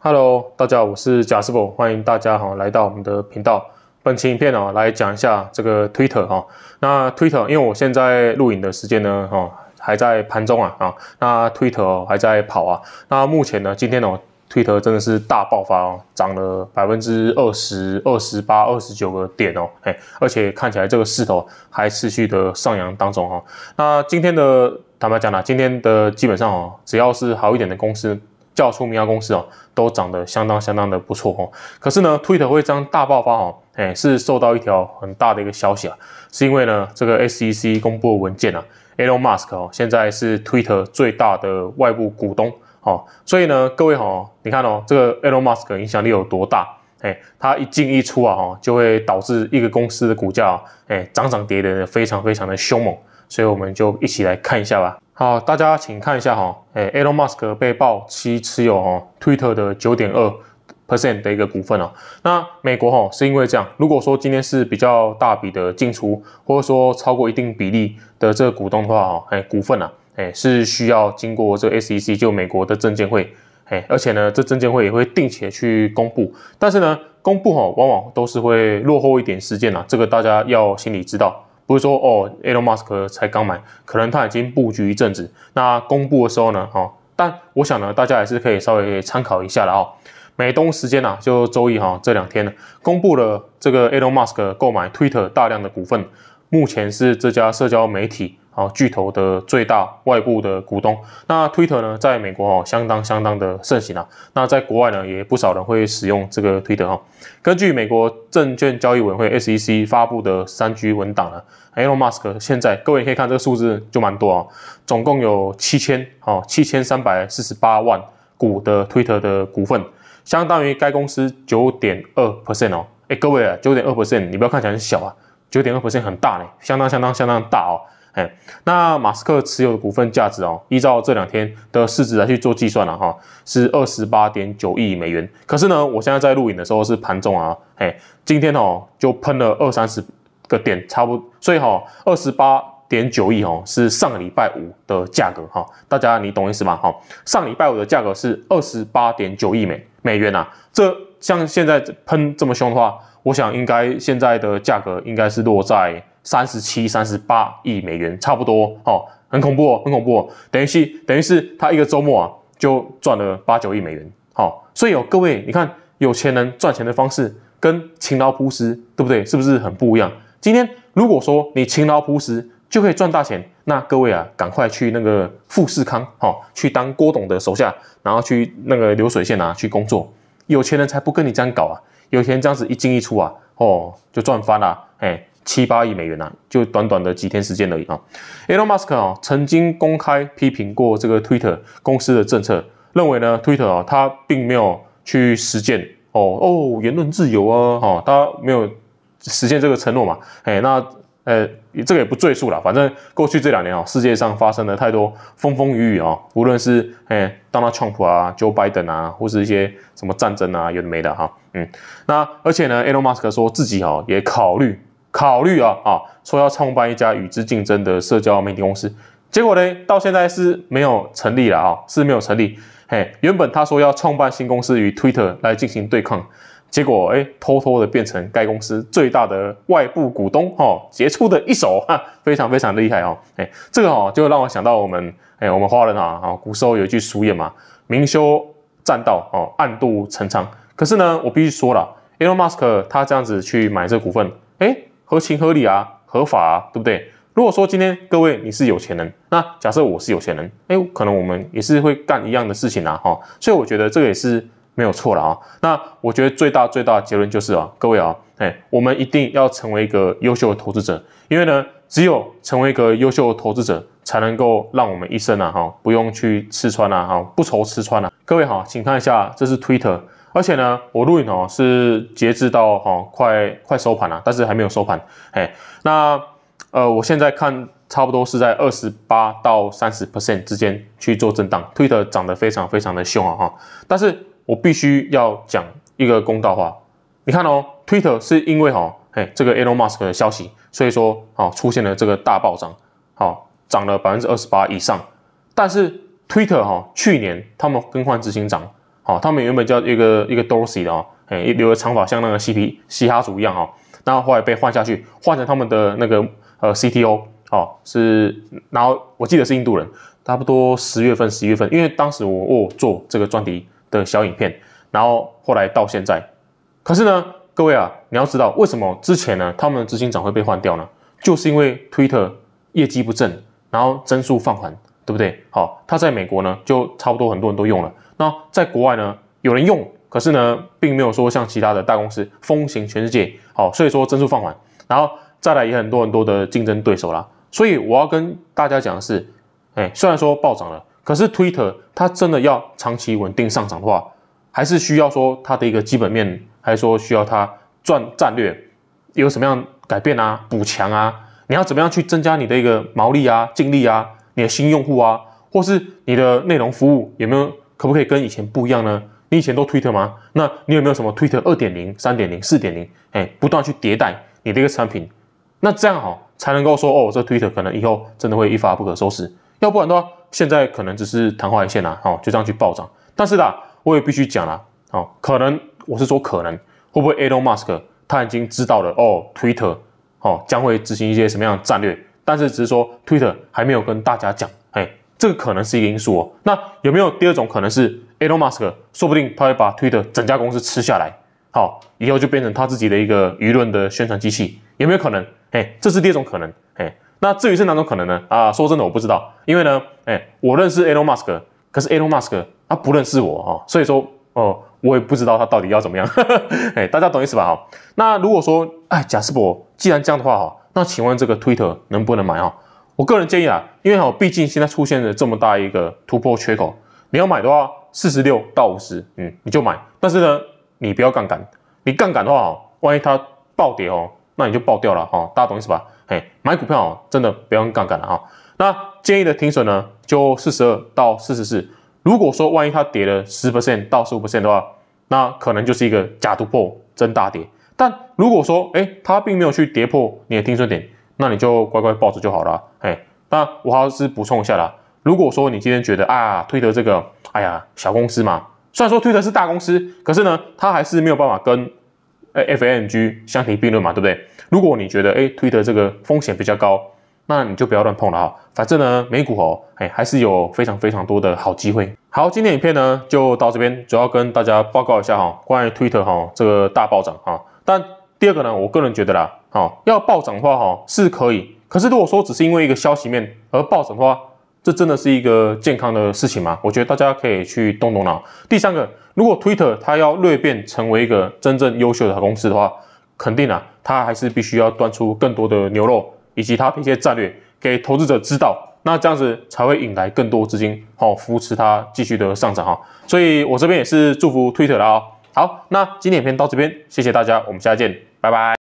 Hello，大家，好，我是贾师傅，欢迎大家哈来到我们的频道。本期影片哦来讲一下这个 Twitter 哈。那 Twitter 因为我现在录影的时间呢哈还在盘中啊啊，那 Twitter 还在跑啊。那目前呢，今天呢 Twitter 真的是大爆发哦，涨了百分之二十二十八、二十九个点哦，哎，而且看起来这个势头还持续的上扬当中哈。那今天的坦白讲呢，今天的基本上哦，只要是好一点的公司。叫出名扬公司哦，都涨得相当相当的不错哦。可是呢，Twitter 会这样大爆发哦，哎，是受到一条很大的一个消息啊，是因为呢，这个 SEC 公布的文件啊，Elon Musk 哦，现在是 Twitter 最大的外部股东哦，所以呢，各位哈，你看哦，这个 Elon Musk 影响力有多大？哎，他一进一出啊，哈，就会导致一个公司的股价哎，涨涨跌跌的，非常非常的凶猛，所以我们就一起来看一下吧。好，大家请看一下哈，哎，Elon Musk 被曝其持有哦 Twitter 的九点二 percent 的一个股份哦。那美国哈是因为这样，如果说今天是比较大笔的进出，或者说超过一定比例的这个股东的话哈，哎，股份啊，哎，是需要经过这 SEC 就美国的证监会，哎，而且呢，这证监会也会定期去公布，但是呢，公布哈往往都是会落后一点时间呐，这个大家要心里知道。不是说哦，Elon Musk 才刚买，可能他已经布局一阵子。那公布的时候呢，哦，但我想呢，大家也是可以稍微参考一下的哦。美东时间呢，就周一哈这两天呢，公布了这个 Elon Musk 购买 Twitter 大量的股份。目前是这家社交媒体哦巨头的最大外部的股东。那 Twitter 呢，在美国哦相当相当的盛行啊。那在国外呢，也不少人会使用这个 Twitter 哈。根据美国证券交易委员会 SEC 发布的三 G 文档呢，Elon Musk 现在各位可以看这个数字就蛮多啊，总共有七千哦七千三百四十八万股的 Twitter 的股份，相当于该公司九点二 percent 哦。诶各位啊，九点二 percent，你不要看起来很小啊。九点二 percent 很大嘞，相当相当相当大哦，哎，那马斯克持有的股份价值哦，依照这两天的市值来去做计算了哈，是二十八点九亿美元。可是呢，我现在在录影的时候是盘中啊，哎，今天哦就喷了二三十个点，差不，所以哈，二十八点九亿哦是上礼拜五的价格哈，大家你懂意思吗？哈，上礼拜五的价格是二十八点九亿美美元啊，这。像现在喷这么凶的话，我想应该现在的价格应该是落在三十七、三十八亿美元，差不多哦，很恐怖哦，很恐怖哦，等于是等于是他一个周末啊就赚了八九亿美元，好，所以哦，各位你看，有钱人赚钱的方式跟勤劳朴实，对不对？是不是很不一样？今天如果说你勤劳朴实就可以赚大钱，那各位啊，赶快去那个富士康，哦，去当郭董的手下，然后去那个流水线啊去工作。有钱人才不跟你这样搞啊！有钱这样子一进一出啊，哦，就赚翻了，哎，七八亿美元呐，就短短的几天时间而已啊。Elon Musk 啊，曾经公开批评过这个 Twitter 公司的政策，认为呢，Twitter 啊，他并没有去实践哦哦言论自由啊，哦，他没有实现这个承诺嘛，哎，那。呃，这个也不赘述了。反正过去这两年啊，世界上发生了太多风风雨雨啊。无论是哎，Donald Trump 啊，Joe Biden 啊，或是一些什么战争啊，有的没的哈。嗯，那而且呢，Elon Musk 说自己哦也考虑考虑啊啊，说要创办一家与之竞争的社交媒体公司。结果呢，到现在是没有成立了啊，是没有成立。嘿，原本他说要创办新公司与 Twitter 来进行对抗。结果哎，偷偷的变成该公司最大的外部股东哈，杰出的一手哈，非常非常厉害哦哎，这个哈就让我想到我们哎，我们华人啊，哈，古时候有一句俗谚嘛，明修栈道哦，暗度陈仓。可是呢，我必须说了，Elon Musk 他这样子去买这股份，哎，合情合理啊，合法啊，对不对？如果说今天各位你是有钱人，那假设我是有钱人，哎，可能我们也是会干一样的事情啊哈。所以我觉得这个也是。没有错了啊，那我觉得最大最大的结论就是啊，各位啊，哎，我们一定要成为一个优秀的投资者，因为呢，只有成为一个优秀的投资者，才能够让我们一生啊，哈，不用去吃穿啊，哈，不愁吃穿啊。各位好，请看一下，这是 Twitter，而且呢，我录影哦，是截至到哈，快快收盘了，但是还没有收盘，哎，那呃，我现在看差不多是在二十八到三十 percent 之间去做震荡，Twitter 涨得非常非常的凶啊，哈，但是。我必须要讲一个公道话，你看哦，Twitter 是因为哈，哎，这个 Elon Musk 的消息，所以说哦，出现了这个大暴涨，好涨了百分之二十八以上。但是 Twitter 哈，去年他们更换执行长，好，他们原本叫一个一个 Dorsey 的哦，哎，留的长发像那个嘻皮嘻哈族一样哦，然后后来被换下去，换成他们的那个呃 CTO，哦，是，然后我记得是印度人，差不多十月份、十一月份，因为当时我做这个专题。的小影片，然后后来到现在，可是呢，各位啊，你要知道为什么之前呢，他们的执行长会被换掉呢？就是因为推特业绩不正，然后增速放缓，对不对？好，他在美国呢就差不多很多人都用了，那在国外呢有人用，可是呢并没有说像其他的大公司风行全世界，好，所以说增速放缓，然后再来也很多很多的竞争对手啦，所以我要跟大家讲的是，哎，虽然说暴涨了。可是 Twitter 它真的要长期稳定上涨的话，还是需要说它的一个基本面，还是说需要它赚战略，有什么样改变啊？补强啊？你要怎么样去增加你的一个毛利啊、净利啊、你的新用户啊，或是你的内容服务有没有可不可以跟以前不一样呢？你以前都 Twitter 吗？那你有没有什么 Twitter 二点零、三点零、四点零？哎，不断去迭代你的一个产品，那这样哈才能够说哦，这 Twitter 可能以后真的会一发不可收拾，要不然的话。现在可能只是昙花一现啦，好就这样去暴涨。但是啦，我也必须讲了，好，可能我是说可能会不会 Elon Musk 他已经知道了哦，Twitter 好将会执行一些什么样的战略。但是只是说 Twitter 还没有跟大家讲，哎，这个可能是一个因素哦。那有没有第二种可能是 Elon Musk 说不定他会把推 r 整家公司吃下来，好以后就变成他自己的一个舆论的宣传机器，有没有可能？哎，这是第二种可能，哎。那至于是哪种可能呢？啊，说真的我不知道，因为呢，哎，我认识 Elon Musk，可是 Elon Musk 他不认识我啊，所以说，哦，我也不知道他到底要怎么样。哎，大家懂意思吧？哈。那如果说，哎，贾斯伯，既然这样的话，哈，那请问这个 Twitter 能不能买？哈，我个人建议啊，因为哈，毕竟现在出现了这么大一个突破缺口，你要买的话，四十六到五十，嗯，你就买。但是呢，你不要杠杆，你杠杆的话，哈，万一它暴跌哦，那你就爆掉了，哈，大家懂意思吧？嘿，买股票真的不要用杠杆了啊。那建议的停损呢，就四十二到四十四。如果说万一它跌了十 percent 到十五 percent 的话，那可能就是一个假突破，真大跌。但如果说哎，它并没有去跌破你的停损点，那你就乖乖抱着就好了。嘿，那我还是补充一下啦。如果说你今天觉得啊，推特这个，哎呀，小公司嘛，虽然说推特是大公司，可是呢，它还是没有办法跟。f n g 相提并论嘛，对不对？如果你觉得哎推特这个风险比较高，那你就不要乱碰了哈。反正呢，美股哦，哎，还是有非常非常多的好机会。好，今天影片呢就到这边，主要跟大家报告一下哈，关于推特哈这个大暴涨啊。但第二个呢，我个人觉得啦，哦要暴涨的话哈是可以，可是如果说只是因为一个消息面而暴涨的话，这真的是一个健康的事情吗？我觉得大家可以去动动脑。第三个，如果 Twitter 它要蜕变成为一个真正优秀的公司的话，肯定啊，它还是必须要端出更多的牛肉，以及它的一些战略给投资者知道，那这样子才会引来更多资金，好扶持它继续的上涨哈。所以我这边也是祝福 Twitter 的哦。好，那今天影片到这边，谢谢大家，我们下期见，拜拜。